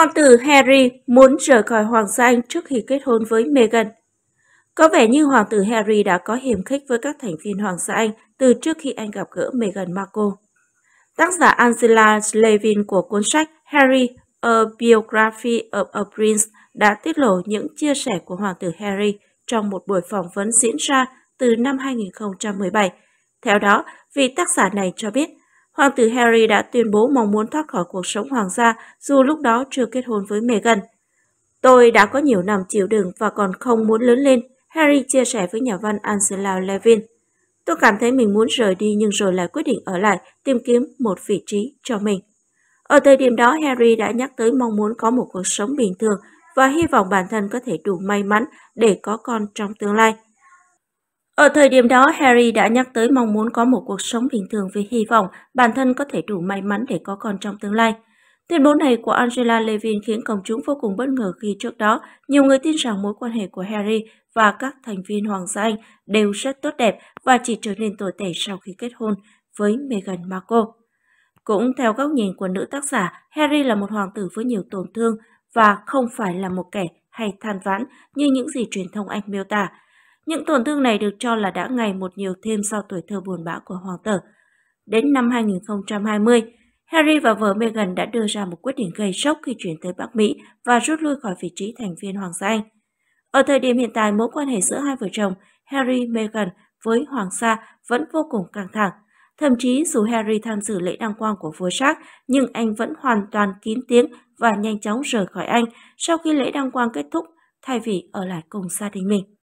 hoàng tử Harry muốn rời khỏi Hoàng gia Anh trước khi kết hôn với Meghan. Có vẻ như hoàng tử Harry đã có hiềm khích với các thành viên Hoàng gia Anh từ trước khi anh gặp gỡ Meghan Markle. Tác giả Angela Levin của cuốn sách Harry, A Biography of a Prince đã tiết lộ những chia sẻ của hoàng tử Harry trong một buổi phỏng vấn diễn ra từ năm 2017. Theo đó, vị tác giả này cho biết Hoàng tử Harry đã tuyên bố mong muốn thoát khỏi cuộc sống hoàng gia dù lúc đó chưa kết hôn với Meghan. Tôi đã có nhiều năm chịu đựng và còn không muốn lớn lên, Harry chia sẻ với nhà văn Angela Levin. Tôi cảm thấy mình muốn rời đi nhưng rồi lại quyết định ở lại tìm kiếm một vị trí cho mình. Ở thời điểm đó, Harry đã nhắc tới mong muốn có một cuộc sống bình thường và hy vọng bản thân có thể đủ may mắn để có con trong tương lai. Ở thời điểm đó, Harry đã nhắc tới mong muốn có một cuộc sống bình thường với hy vọng bản thân có thể đủ may mắn để có con trong tương lai. Tuyên bố này của Angela Levin khiến công chúng vô cùng bất ngờ khi trước đó, nhiều người tin rằng mối quan hệ của Harry và các thành viên Hoàng gia Anh đều rất tốt đẹp và chỉ trở nên tồi tệ sau khi kết hôn với Meghan Markle. Cũng theo góc nhìn của nữ tác giả, Harry là một hoàng tử với nhiều tổn thương và không phải là một kẻ hay than vãn như những gì truyền thông Anh miêu tả. Những tổn thương này được cho là đã ngày một nhiều thêm sau tuổi thơ buồn bã của hoàng tử. Đến năm 2020, Harry và vợ Meghan đã đưa ra một quyết định gây sốc khi chuyển tới Bắc Mỹ và rút lui khỏi vị trí thành viên Hoàng gia Anh. Ở thời điểm hiện tại, mối quan hệ giữa hai vợ chồng Harry Meghan với Hoàng gia vẫn vô cùng căng thẳng. Thậm chí dù Harry tham dự lễ đăng quang của vua Charles, nhưng anh vẫn hoàn toàn kín tiếng và nhanh chóng rời khỏi Anh sau khi lễ đăng quang kết thúc thay vì ở lại cùng gia đình mình.